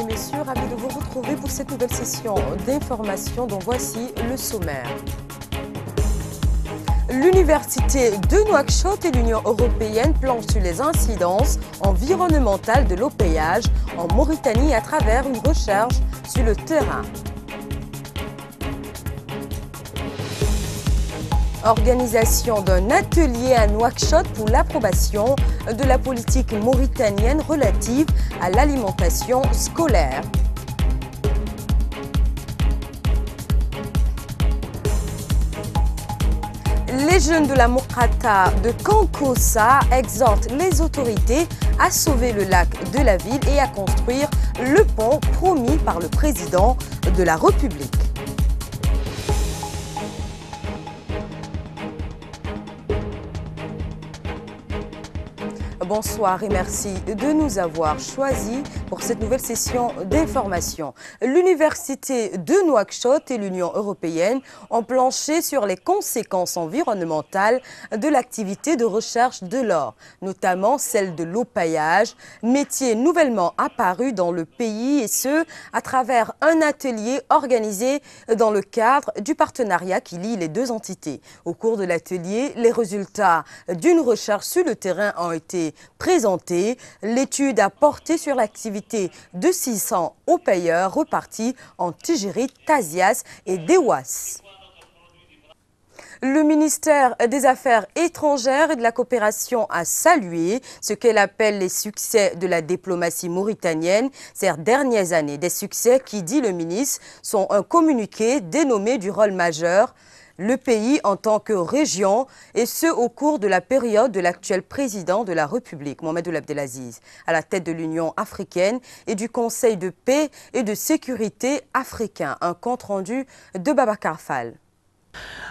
et messieurs, ravi de vous retrouver pour cette nouvelle session d'information dont voici le sommaire. L'université de Nouakchott et l'Union européenne planchent sur les incidences environnementales de l'opéage en Mauritanie à travers une recherche sur le terrain. Organisation d'un atelier à Nouakchott pour l'approbation de la politique mauritanienne relative à l'alimentation scolaire. Les jeunes de la Mokrata de Kankosa exhortent les autorités à sauver le lac de la ville et à construire le pont promis par le président de la République. bonsoir et merci de nous avoir choisis pour cette nouvelle session d'information, L'Université de Nouakchott et l'Union européenne ont planché sur les conséquences environnementales de l'activité de recherche de l'or, notamment celle de l'eau-paillage, métier nouvellement apparu dans le pays et ce, à travers un atelier organisé dans le cadre du partenariat qui lie les deux entités. Au cours de l'atelier, les résultats d'une recherche sur le terrain ont été présentés. L'étude a porté sur l'activité de 600 payeurs repartis en Tigérie, Tazias et Dewas. Le ministère des Affaires étrangères et de la coopération a salué ce qu'elle appelle les succès de la diplomatie mauritanienne ces dernières années. Des succès qui, dit le ministre, sont un communiqué dénommé du rôle majeur le pays en tant que région, et ce au cours de la période de l'actuel président de la République, Mohamedou Abdelaziz, à la tête de l'Union africaine et du Conseil de paix et de sécurité africain. Un compte-rendu de Babacar Fall.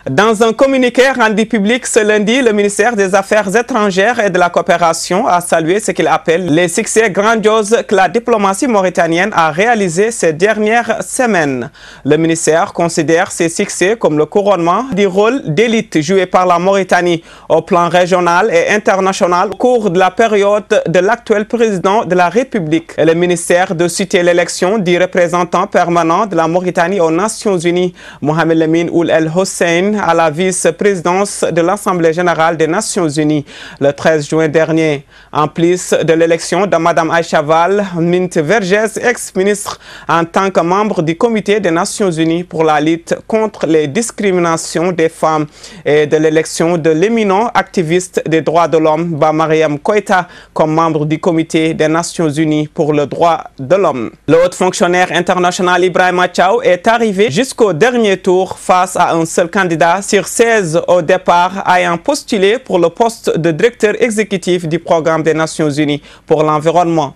Dans un communiqué rendu public ce lundi, le ministère des Affaires étrangères et de la coopération a salué ce qu'il appelle les succès grandioses que la diplomatie mauritanienne a réalisés ces dernières semaines. Le ministère considère ces succès comme le couronnement du rôle d'élite joué par la Mauritanie au plan régional et international au cours de la période de l'actuel président de la République. le ministère de citer l'élection du représentant permanent de la Mauritanie aux Nations Unies, Mohamed Lamine Oul El Hossein à la vice-présidence de l'Assemblée générale des Nations unies le 13 juin dernier. En plus de l'élection de Mme Val, Mint Vergès, ex-ministre en tant que membre du Comité des Nations unies pour la lutte contre les discriminations des femmes et de l'élection de l'éminent activiste des droits de l'homme, Bamariam Koïta, comme membre du Comité des Nations unies pour le droit de l'homme. Le haut fonctionnaire international Ibrahim Achao est arrivé jusqu'au dernier tour face à un seul seul candidat sur 16 au départ ayant postulé pour le poste de directeur exécutif du programme des Nations Unies pour l'environnement.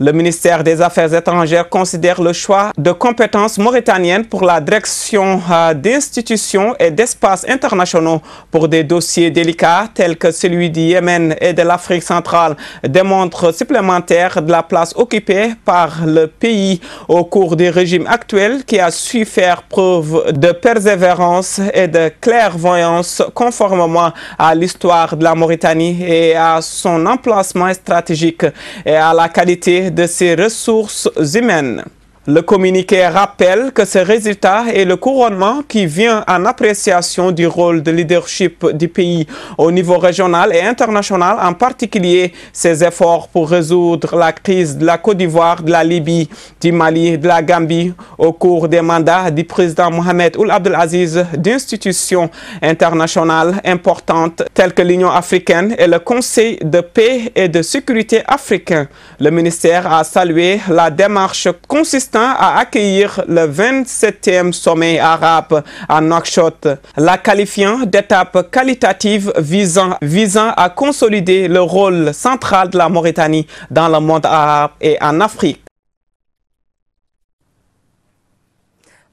Le ministère des Affaires étrangères considère le choix de compétences mauritaniennes pour la direction euh, d'institutions et d'espaces internationaux pour des dossiers délicats tels que celui du Yémen et de l'Afrique centrale démontre supplémentaire de la place occupée par le pays au cours du régime actuel qui a su faire preuve de persévérance et de clairvoyance conformément à l'histoire de la Mauritanie et à son emplacement stratégique et à la qualité de ces ressources humaines. Le communiqué rappelle que ce résultat est le couronnement qui vient en appréciation du rôle de leadership du pays au niveau régional et international, en particulier ses efforts pour résoudre la crise de la Côte d'Ivoire, de la Libye, du Mali, de la Gambie au cours des mandats du président Mohamed Oul Abdelaziz d'institutions internationales importantes telles que l'Union africaine et le Conseil de paix et de sécurité africain. Le ministère a salué la démarche consistante à accueillir le 27e sommet arabe à Nouakchott, la qualifiant d'étape qualitative visant à consolider le rôle central de la Mauritanie dans le monde arabe et en Afrique.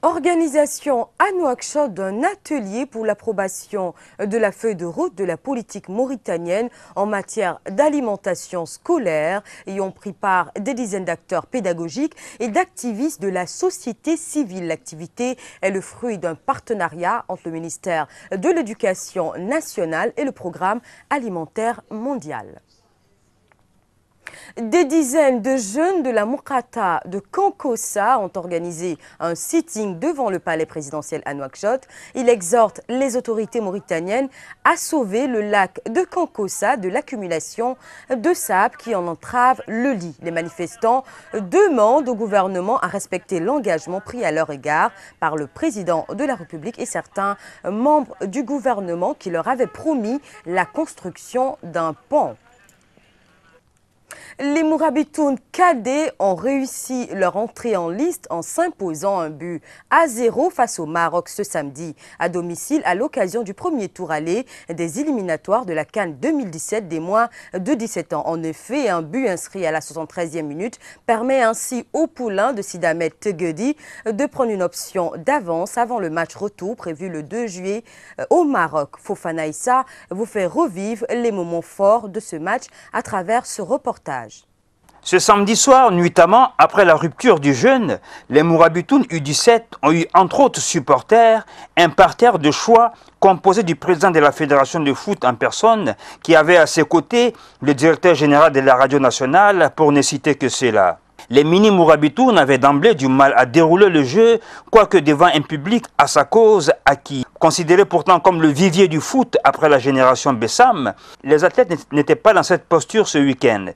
Organisation à Nouakchott d'un atelier pour l'approbation de la feuille de route de la politique mauritanienne en matière d'alimentation scolaire. Y ont pris part des dizaines d'acteurs pédagogiques et d'activistes de la société civile. L'activité est le fruit d'un partenariat entre le ministère de l'Éducation nationale et le programme alimentaire mondial. Des dizaines de jeunes de la Moukata de Kankosa ont organisé un sitting devant le palais présidentiel à Nouakchott. Ils exhortent les autorités mauritaniennes à sauver le lac de Kankosa de l'accumulation de sable qui en entrave le lit. Les manifestants demandent au gouvernement à respecter l'engagement pris à leur égard par le président de la République et certains membres du gouvernement qui leur avaient promis la construction d'un pont. Les Mourabitoun cadets ont réussi leur entrée en liste en s'imposant un but à zéro face au Maroc ce samedi à domicile à l'occasion du premier tour aller des éliminatoires de la Cannes 2017 des moins de 17 ans. En effet, un but inscrit à la 73e minute permet ainsi au poulain de Sidamet Tegedi de prendre une option d'avance avant le match retour prévu le 2 juillet euh, au Maroc. Fofanaïsa vous fait revivre les moments forts de ce match à travers ce reportage ce samedi soir, nuitamment, après la rupture du jeûne, les Mourabitoun U17 ont eu, entre autres supporters, un parterre de choix composé du président de la Fédération de foot en personne, qui avait à ses côtés le directeur général de la Radio Nationale, pour ne citer que cela. Les mini Mourabitou n'avaient d'emblée du mal à dérouler le jeu, quoique devant un public à sa cause acquis. Considéré pourtant comme le vivier du foot après la génération Bessam, les athlètes n'étaient pas dans cette posture ce week-end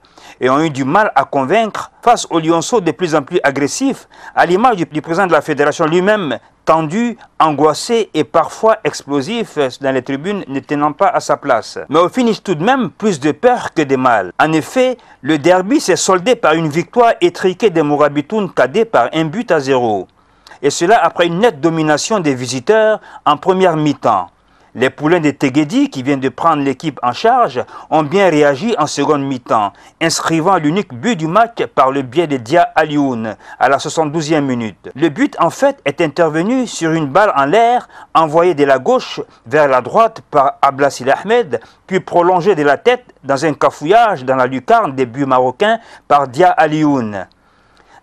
et ont eu du mal à convaincre face aux lionceaux de plus en plus agressifs, à l'image du président de la fédération lui-même, tendu, angoissé et parfois explosif dans les tribunes ne tenant pas à sa place. Mais au finish tout de même plus de peur que de mal. En effet, le derby s'est soldé par une victoire étriquée des Mourabitoun Kadé par un but à zéro. Et cela après une nette domination des visiteurs en première mi-temps. Les poulains de Tegedi, qui viennent de prendre l'équipe en charge, ont bien réagi en seconde mi-temps, inscrivant l'unique but du match par le biais de Dia Alioun à la 72e minute. Le but, en fait, est intervenu sur une balle en l'air envoyée de la gauche vers la droite par Ablasil Ahmed, puis prolongée de la tête dans un cafouillage dans la lucarne des buts marocains par Dia Alioun.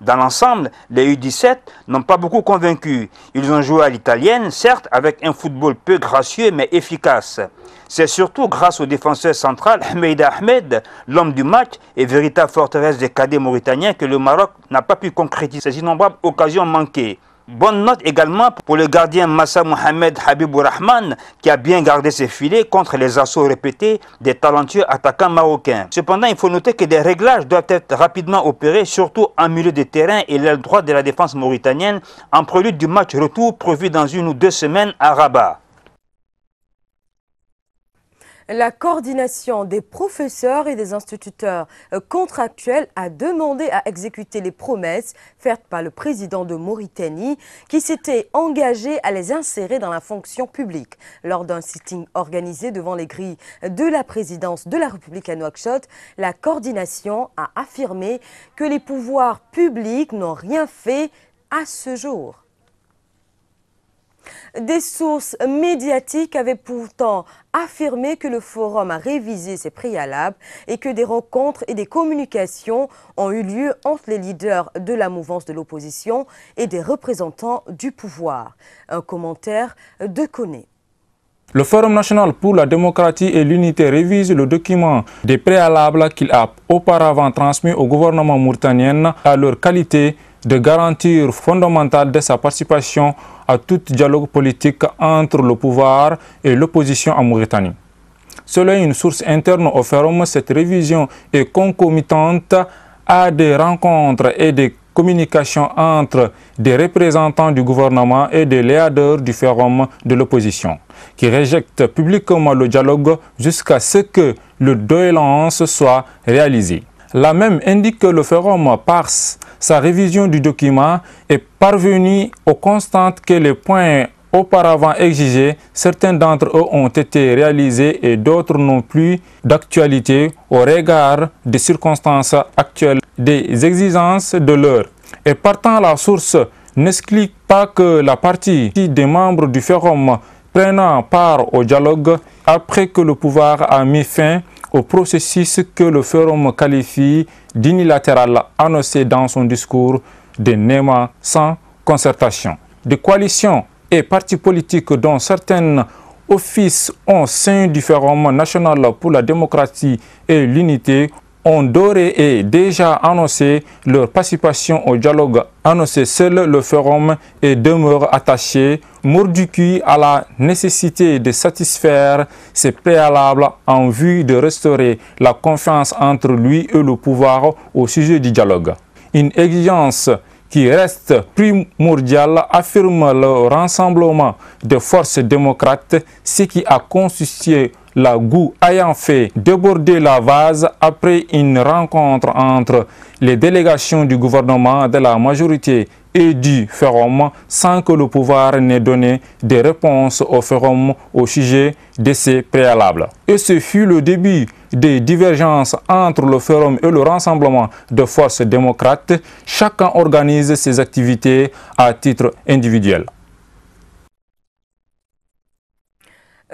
Dans l'ensemble, les U17 n'ont pas beaucoup convaincu. Ils ont joué à l'italienne, certes, avec un football peu gracieux mais efficace. C'est surtout grâce au défenseur central Ahmed Ahmed, l'homme du match et véritable forteresse des cadets mauritaniens, que le Maroc n'a pas pu concrétiser ses innombrables occasions manquées. Bonne note également pour le gardien Massa Mohamed Habibou Rahman qui a bien gardé ses filets contre les assauts répétés des talentueux attaquants marocains. Cependant, il faut noter que des réglages doivent être rapidement opérés, surtout en milieu de terrain et l'aile droite de la défense mauritanienne en prélude du match retour prévu dans une ou deux semaines à Rabat. La coordination des professeurs et des instituteurs euh, contractuels a demandé à exécuter les promesses faites par le président de Mauritanie qui s'était engagé à les insérer dans la fonction publique. Lors d'un sitting organisé devant les grilles de la présidence de la République à Nouakchott, la coordination a affirmé que les pouvoirs publics n'ont rien fait à ce jour. Des sources médiatiques avaient pourtant affirmé que le forum a révisé ses préalables et que des rencontres et des communications ont eu lieu entre les leaders de la mouvance de l'opposition et des représentants du pouvoir. Un commentaire de Coné. Le Forum national pour la démocratie et l'unité révise le document des préalables qu'il a auparavant transmis au gouvernement mauritanien à leur qualité de garantir fondamentale de sa participation à tout dialogue politique entre le pouvoir et l'opposition en Mauritanie. Selon une source interne au Forum, cette révision est concomitante à des rencontres et des communications entre des représentants du gouvernement et des leaders du Forum de l'opposition, qui rejettent publiquement le dialogue jusqu'à ce que le délance soit réalisé. La même indique que le Forum passe sa révision du document est parvenue aux constantes que les points auparavant exigés, certains d'entre eux ont été réalisés et d'autres n'ont plus d'actualité au regard des circonstances actuelles des exigences de l'heure. Et partant, la source n'explique pas que la partie des membres du forum prenant part au dialogue après que le pouvoir a mis fin au processus que le forum qualifie d'unilatéral annoncé dans son discours de NEMA sans concertation. Des coalitions et partis politiques dont certains offices ont sein du national pour la démocratie et l'unité ont doré et déjà annoncé leur participation au dialogue annoncé seul le forum et demeure attaché cuit à la nécessité de satisfaire ses préalables en vue de restaurer la confiance entre lui et le pouvoir au sujet du dialogue. Une exigence qui reste primordiale affirme le rassemblement des forces démocrates, ce qui a constitué la Gou ayant fait déborder la vase après une rencontre entre les délégations du gouvernement de la majorité et du forum sans que le pouvoir n'ait donné des réponses au forum au sujet de ces préalables. Et ce fut le début des divergences entre le forum et le rassemblement de forces démocrates. Chacun organise ses activités à titre individuel.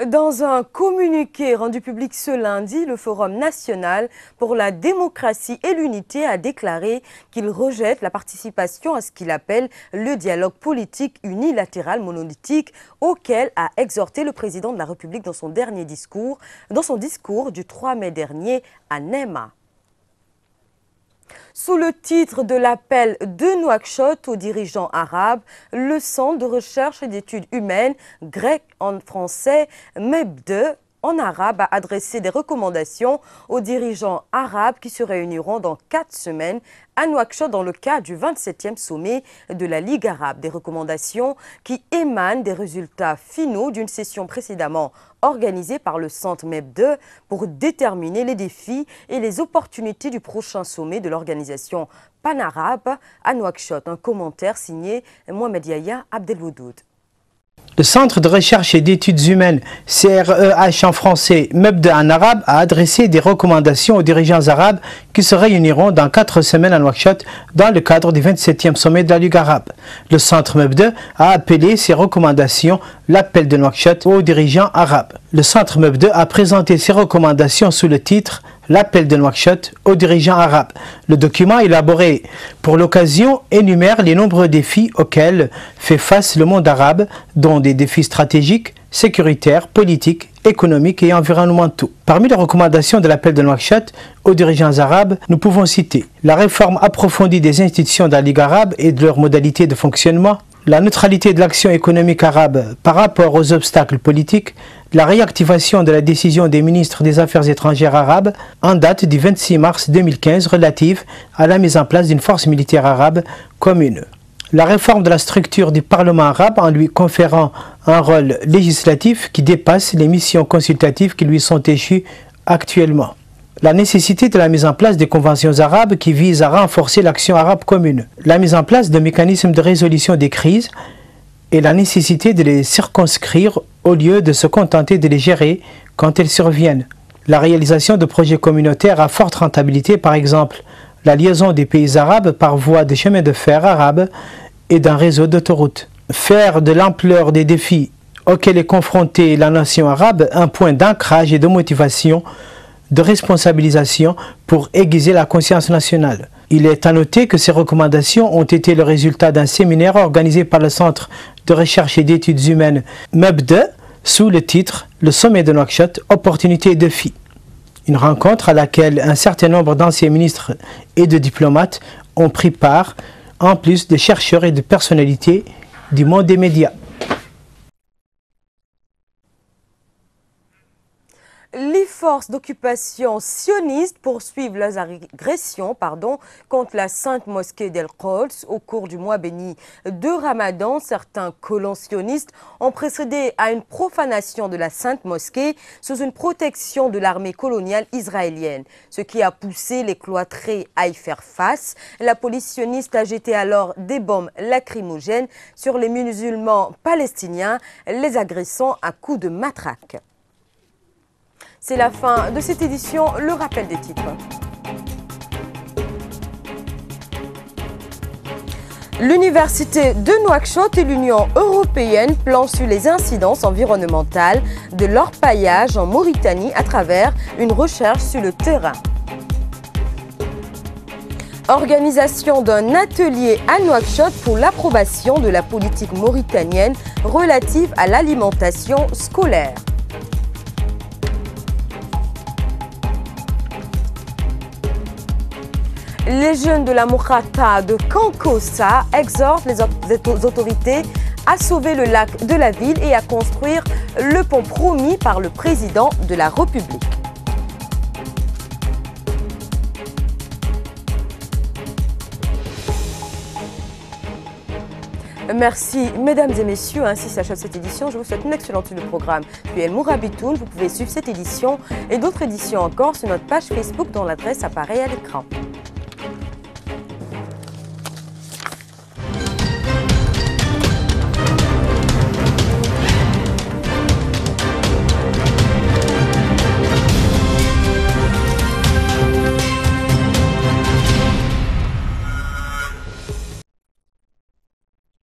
Dans un communiqué rendu public ce lundi, le Forum national pour la démocratie et l'unité a déclaré qu'il rejette la participation à ce qu'il appelle le dialogue politique unilatéral monolithique auquel a exhorté le président de la République dans son dernier discours, dans son discours du 3 mai dernier à Nema. Sous le titre de l'appel de Nouakchott aux dirigeants arabes, le Centre de recherche et d'études humaines, grec en français, MEBDE, en arabe a adressé des recommandations aux dirigeants arabes qui se réuniront dans quatre semaines à Nouakchott dans le cadre du 27e sommet de la Ligue arabe. Des recommandations qui émanent des résultats finaux d'une session précédemment organisée par le Centre MEP2 pour déterminer les défis et les opportunités du prochain sommet de l'organisation panarabe à Nouakchott. Un commentaire signé Mohamed Yahya Abdelwoudoud. Le Centre de recherche et d'études humaines, CREH en français, MEBDE en arabe, a adressé des recommandations aux dirigeants arabes qui se réuniront dans quatre semaines à Nouakchott dans le cadre du 27e sommet de la Ligue arabe. Le Centre MEBDE a appelé ses recommandations l'appel de Nouakchott aux dirigeants arabes. Le Centre MEBDE a présenté ses recommandations sous le titre « l'appel de Nouakchott aux dirigeants arabes. Le document élaboré pour l'occasion énumère les nombreux défis auxquels fait face le monde arabe, dont des défis stratégiques, sécuritaires, politiques, économiques et environnementaux. Parmi les recommandations de l'appel de Nouakchott aux dirigeants arabes, nous pouvons citer la réforme approfondie des institutions de la Ligue arabe et de leurs modalités de fonctionnement, la neutralité de l'action économique arabe par rapport aux obstacles politiques, la réactivation de la décision des ministres des Affaires étrangères arabes en date du 26 mars 2015 relative à la mise en place d'une force militaire arabe commune. La réforme de la structure du Parlement arabe en lui conférant un rôle législatif qui dépasse les missions consultatives qui lui sont échues actuellement la nécessité de la mise en place des conventions arabes qui visent à renforcer l'action arabe commune, la mise en place de mécanismes de résolution des crises et la nécessité de les circonscrire au lieu de se contenter de les gérer quand elles surviennent. La réalisation de projets communautaires à forte rentabilité, par exemple, la liaison des pays arabes par voie de chemins de fer arabes et d'un réseau d'autoroutes. Faire de l'ampleur des défis auxquels est confrontée la nation arabe un point d'ancrage et de motivation de responsabilisation pour aiguiser la conscience nationale. Il est à noter que ces recommandations ont été le résultat d'un séminaire organisé par le Centre de recherche et d'études humaines MEBD sous le titre Le sommet de Nouakchott, opportunités et défis. Une rencontre à laquelle un certain nombre d'anciens ministres et de diplomates ont pris part, en plus de chercheurs et de personnalités du monde des médias. forces d'occupation sionistes poursuivent leurs agressions pardon, contre la sainte mosquée d'El Khols au cours du mois béni de Ramadan. Certains colons sionistes ont précédé à une profanation de la sainte mosquée sous une protection de l'armée coloniale israélienne, ce qui a poussé les cloîtrés à y faire face. La police sioniste a jeté alors des bombes lacrymogènes sur les musulmans palestiniens, les agressant à coups de matraque. C'est la fin de cette édition, le rappel des titres. L'université de Nouakchott et l'Union européenne planent sur les incidences environnementales de leur paillage en Mauritanie à travers une recherche sur le terrain. Organisation d'un atelier à Nouakchott pour l'approbation de la politique mauritanienne relative à l'alimentation scolaire. Les jeunes de la Moukata de Kankosa exhortent les autorités à sauver le lac de la ville et à construire le pont promis par le président de la République. Merci, mesdames et messieurs. Ainsi s'achève cette édition. Je vous souhaite une excellente suite de programme. Puis El Mourabitoun, vous pouvez suivre cette édition et d'autres éditions encore sur notre page Facebook dont l'adresse apparaît à l'écran.